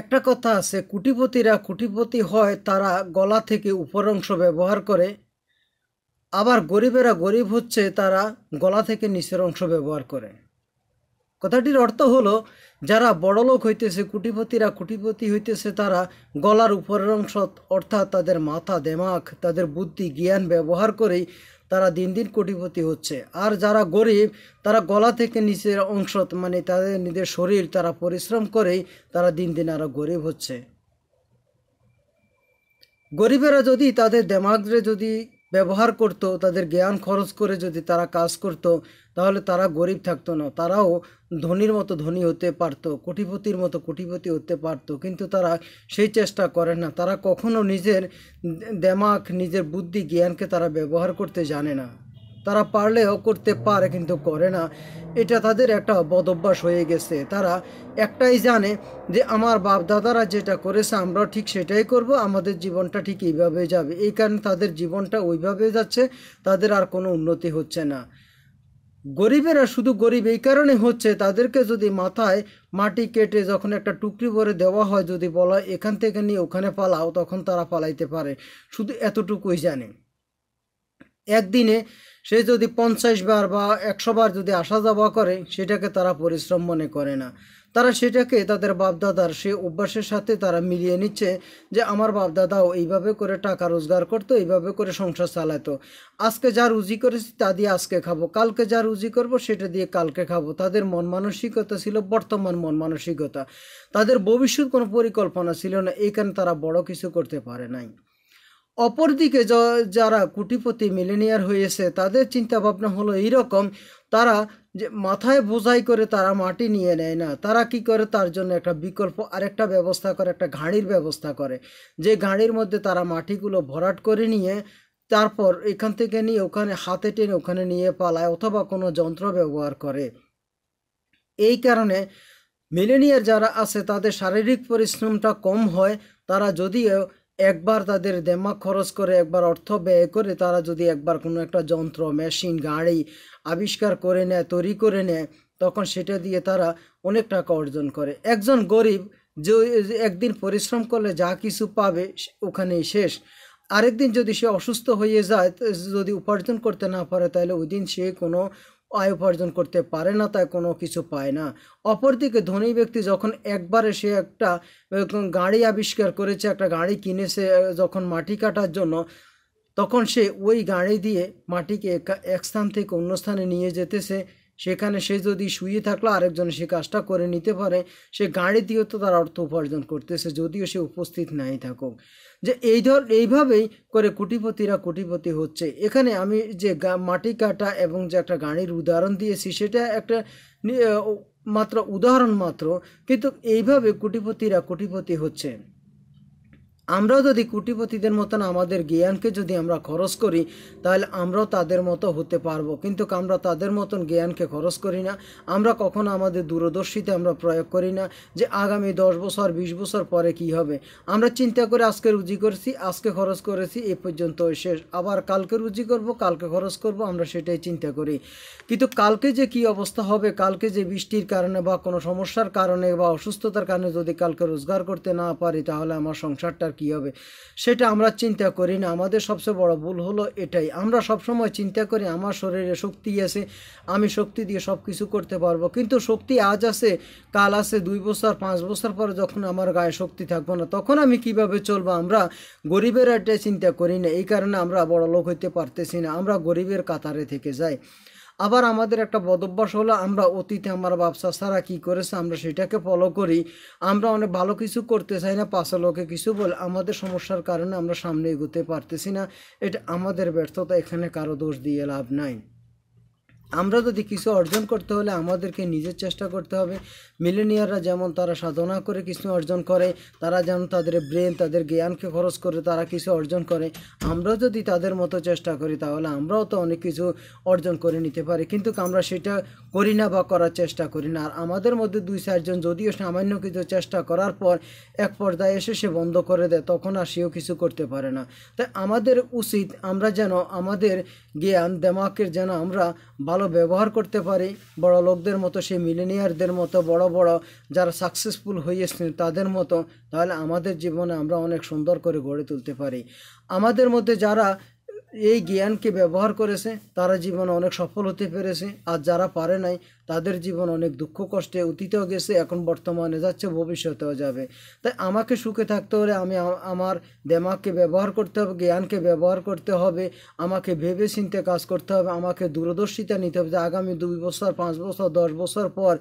একটা কথা আছে কুটিপতিরা কুটিপতি হয় তারা গলা থেকে উপর অংশ ব্যবহার করে আবার গরিবেরা গরিব হচ্ছে তারা গলা থেকে নিচের অংশ ব্যবহার করে কথাটির অর্থ হলো যারা বড়লোক হইতেছে কুটিপতিরা কুটিপতি হইতেছে তারা গলার উপরের অংশ অর্থাৎ তাদের মাথা দেমাক তাদের বুদ্ধি জ্ঞান ব্যবহার করেই তারা দিন দিন কোটিপতি হচ্ছে আর যারা গরিব তারা গলা থেকে নিচের অংশ মানে তাদের নিজের শরীর তারা পরিশ্রম করেই তারা দিন দিন আরও গরিব হচ্ছে গরিবেরা যদি তাদের দেমাগরে যদি ব্যবহার করত তাদের জ্ঞান খরচ করে যদি তারা কাজ করত তাহলে তারা গরিব থাকতো না তারাও ধনির মতো ধনী হতে পারত কোটিপতির মতো কোটিপতি হতে পারত কিন্তু তারা সেই চেষ্টা করে না তারা কখনো নিজের দেমাক নিজের বুদ্ধি জ্ঞানকে তারা ব্যবহার করতে জানে না তারা পারলেও করতে পারে কিন্তু করে না এটা তাদের একটা বদভ্যাস হয়ে গেছে তারা একটাই জানে যে আমার বাপদাদারা যেটা করেছে আমরা ঠিক সেটাই করব আমাদের জীবনটা ঠিক এইভাবে যাবে এই কারণে তাদের জীবনটা ওইভাবে যাচ্ছে তাদের আর কোনো উন্নতি হচ্ছে না গরিবেরা শুধু গরিব এই কারণে হচ্ছে তাদেরকে যদি মাথায় মাটি কেটে যখন একটা টুকরি ভরে দেওয়া হয় যদি বলা এখান থেকে নিয়ে ওখানে পালাও তখন তারা পালাইতে পারে শুধু এতটুকুই জানে একদিনে সে যদি পঞ্চাশ বার বা একশো বার যদি আসা যাওয়া করে সেটাকে তারা পরিশ্রম মনে করে না তারা সেটাকে তাদের বাপদাদার সে অভ্যাসের সাথে তারা মিলিয়ে নিচ্ছে যে আমার বাপদাদাও এইভাবে করে টাকা রোজগার করতো এইভাবে করে সংসার চালাতো আজকে যা রুজি করেছি তা দিয়ে আজকে খাবো কালকে যা রুজি করব সেটা দিয়ে কালকে খাবো তাদের মন মানসিকতা ছিল বর্তমান মন মানসিকতা তাদের ভবিষ্যৎ কোনো পরিকল্পনা ছিল না এখানে তারা বড় কিছু করতে পারে নাই অপরদিকে যারা কুটিপতি মিলেনিয়ার হয়েছে তাদের চিন্তাভাবনা হলো এইরকম তারা যে মাথায় বোঝাই করে তারা মাটি নিয়ে নেয় না তারা কি করে তার জন্য একটা বিকল্প আরেকটা ব্যবস্থা করে একটা ঘাড়ির ব্যবস্থা করে যে ঘাড়ির মধ্যে তারা মাটিগুলো ভরাট করে নিয়ে তারপর এখান থেকে নিয়ে ওখানে হাতে টেনে ওখানে নিয়ে পালায় অথবা কোনো যন্ত্র ব্যবহার করে এই কারণে মিলেনিয়ার যারা আছে তাদের শারীরিক পরিশ্রমটা কম হয় তারা যদিও একবার তাদের দেমাক খরচ করে একবার অর্থ ব্যয় করে তারা যদি একবার কোনো একটা যন্ত্র মেশিন গাড়ি আবিষ্কার করে নেয় তৈরি করে নেয় তখন সেটা দিয়ে তারা অনেক টাকা অর্জন করে একজন গরিব যে একদিন পরিশ্রম করলে যা কিছু পাবে ওখানেই শেষ আরেকদিন যদি সে অসুস্থ হয়ে যায় যদি উপার্জন করতে না পারে তাহলে ওই দিন সে কোনো আয় উপার্জন করতে পারে না তাই কোনো কিছু পায় না অপরদিকে ধনী ব্যক্তি যখন একবারে সে একটা গাড়ি আবিষ্কার করেছে একটা গাড়ি কিনেছে যখন মাটি কাটার জন্য তখন সে ওই গাড়ি দিয়ে মাটিকে এক স্থান থেকে অন্য স্থানে নিয়ে যেতেছে সেখানে সে যদি শুয়ে থাকলো আরেকজন সে কাজটা করে নিতে পারে সে গাড়ি দিয়েও তো তার অর্থ উপার্জন করতেছে যদিও সে উপস্থিত নাই থাকুক যে এই ধর এইভাবেই করে কোটিপতিরা কোটিপতি হচ্ছে এখানে আমি যে মাটি কাটা এবং যে একটা গাড়ির উদাহরণ দিয়েছি সেটা একটা মাত্র উদাহরণ মাত্র কিন্তু এইভাবে কোটিপতিরা কোটিপতি হচ্ছে আমরাও যদি কুটিপতিদের মতন আমাদের জ্ঞানকে যদি আমরা খরচ করি তাহলে আমরাও তাদের মতো হতে পারবো কিন্তু আমরা তাদের মতন জ্ঞানকে খরচ করি না আমরা কখনো আমাদের দূরদর্শিতে আমরা প্রয়োগ করি না যে আগামী দশ বছর বিশ বছর পরে কি হবে আমরা চিন্তা করে আজকে রুজি করছি আজকে খরচ করেছি এ পর্যন্ত শেষ আবার কালকে রুজি করব কালকে খরচ করব আমরা সেটাই চিন্তা করি কিন্তু কালকে যে কি অবস্থা হবে কালকে যে বৃষ্টির কারণে বা কোনো সমস্যার কারণে বা অসুস্থতার কারণে যদি কালকে রোজগার করতে না পারি তাহলে আমার সংসারটার কি হবে সেটা আমরা চিন্তা করি না আমাদের সবচেয়ে বড় ভুল হলো এটাই আমরা সবসময় চিন্তা করি আমার শরীরে শক্তি আছে আমি শক্তি দিয়ে সব কিছু করতে পারবো কিন্তু শক্তি আজ আছে কাল আছে দুই বছর পাঁচ বছর পরে যখন আমার গায়ে শক্তি থাকবো না তখন আমি কিভাবে চলবো আমরা গরিবের একটাই চিন্তা করি না এই কারণে আমরা বড় লোক হইতে পারতেছি না আমরা গরিবের কাতারে থেকে যাই আবার আমাদের একটা বদভ্যাস হলো আমরা অতীতে আমার ব্যবসা সারা কী করেছে আমরা সেটাকে ফলো করি আমরা অনেক ভালো কিছু করতে চাই না পাশে লোকে কিছু বল আমাদের সমস্যার কারণে আমরা সামনে এগোতে পারতেছি না এটা আমাদের ব্যর্থতা এখানে কারো দোষ দিয়ে লাভ নাই আমরা যদি কিছু অর্জন করতে হলে আমাদেরকে নিজের চেষ্টা করতে হবে মিলেনিয়াররা যেমন তারা সাধনা করে কিছু অর্জন করে তারা যেমন তাদের ব্রেন তাদের জ্ঞানকে খরচ করে তারা কিছু অর্জন করে আমরা যদি তাদের মতো চেষ্টা করি তাহলে আমরাও তো অনেক কিছু অর্জন করে নিতে পারি কিন্তু আমরা সেটা করি না বা করার চেষ্টা করি না আর আমাদের মধ্যে দুই চারজন যদিও সামান্য কিছু চেষ্টা করার পর এক পর্দায় এসে সে বন্ধ করে দেয় তখন আর সেও কিছু করতে পারে না তাই আমাদের উচিত আমরা যেন আমাদের জ্ঞান দেমাকের যেন আমরা ভালো ভালো ব্যবহার করতে পারি বড় লোকদের মতো সেই মিলিনিয়ারদের মতো বড় বড় যারা সাকসেসফুল হয়েছেন তাদের মতো তাহলে আমাদের জীবনে আমরা অনেক সুন্দর করে গড়ে তুলতে পারি আমাদের মধ্যে যারা এই জ্ঞানকে ব্যবহার করেছে তারা জীবনে অনেক সফল হতে পেরেছে আর যারা পারে নাই তাদের জীবন অনেক দুঃখ কষ্টে অতীতেও গেছে এখন বর্তমানে যাচ্ছে ভবিষ্যতেও যাবে তাই আমাকে সুখে থাকতে হলে আমি আমার দেমাগকে ব্যবহার করতে হবে জ্ঞানকে ব্যবহার করতে হবে আমাকে ভেবে চিনতে কাজ করতে হবে আমাকে দূরদর্শিতা নিতে হবে যে আগামী দুই বছর পাঁচ বছর দশ বছর পর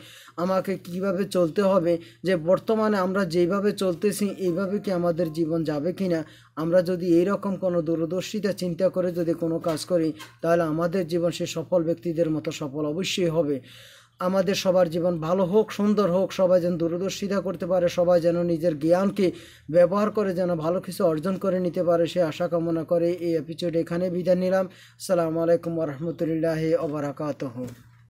আমাকে কিভাবে চলতে হবে যে বর্তমানে আমরা যেভাবে চলতেছি এইভাবে কি আমাদের জীবন যাবে কি না আমরা যদি এইরকম কোনো দূরদর্শিতা চিন্তা করে যদি কোনো কাজ করি তাহলে আমাদের জীবন সে সফল ব্যক্তিদের মতো সফল অবশ্যই হবে আমাদের সবার জীবন ভালো হোক সুন্দর হোক সবাই যেন দূরদর্শিতা করতে পারে সবাই যেন নিজের জ্ঞানকে ব্যবহার করে যেন ভালো কিছু অর্জন করে নিতে পারে সে আশা কামনা করে এই এপিসোড এখানে বিদায় নিলাম সালামু আলাইকুম রহমতুল্লাহি ওবরাকাত